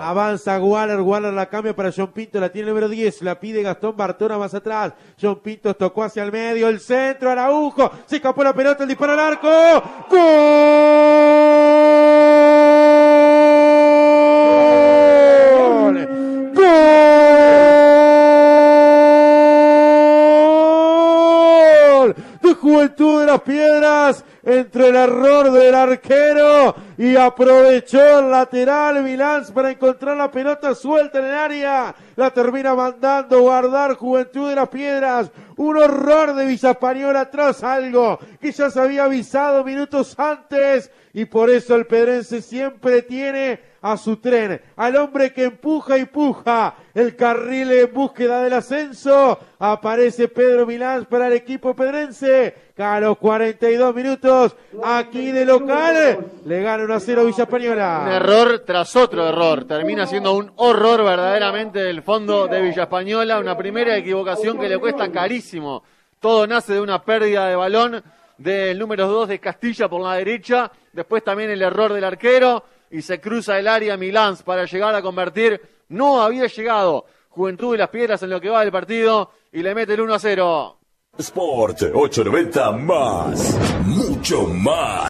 Avanza Waller, Waller la cambia para John Pinto, la tiene el número 10, la pide Gastón Bartona más atrás. John Pinto tocó hacia el medio, el centro, Araujo, se escapó la pelota, el disparo al arco. ¡Gol! Juventud de las Piedras entre el error del arquero y aprovechó el lateral Vilans para encontrar la pelota suelta en el área. La termina mandando guardar Juventud de las Piedras un horror de Villa Española tras algo que ya se había avisado minutos antes y por eso el Pedrense siempre tiene a su tren, al hombre que empuja y puja el carril en búsqueda del ascenso. Aparece Pedro Milán para el equipo pedrense. A los 42 minutos, aquí de local, le gana 1 a 0 Villa Española. Un error tras otro error. Termina siendo un horror verdaderamente del fondo de Villa Española. Una primera equivocación que le cuesta carísimo todo nace de una pérdida de balón del número 2 de Castilla por la derecha. Después también el error del arquero. Y se cruza el área Milán para llegar a convertir. No había llegado Juventud y las Piedras en lo que va del partido. Y le mete el 1 a 0. Sport 890 más. Mucho más.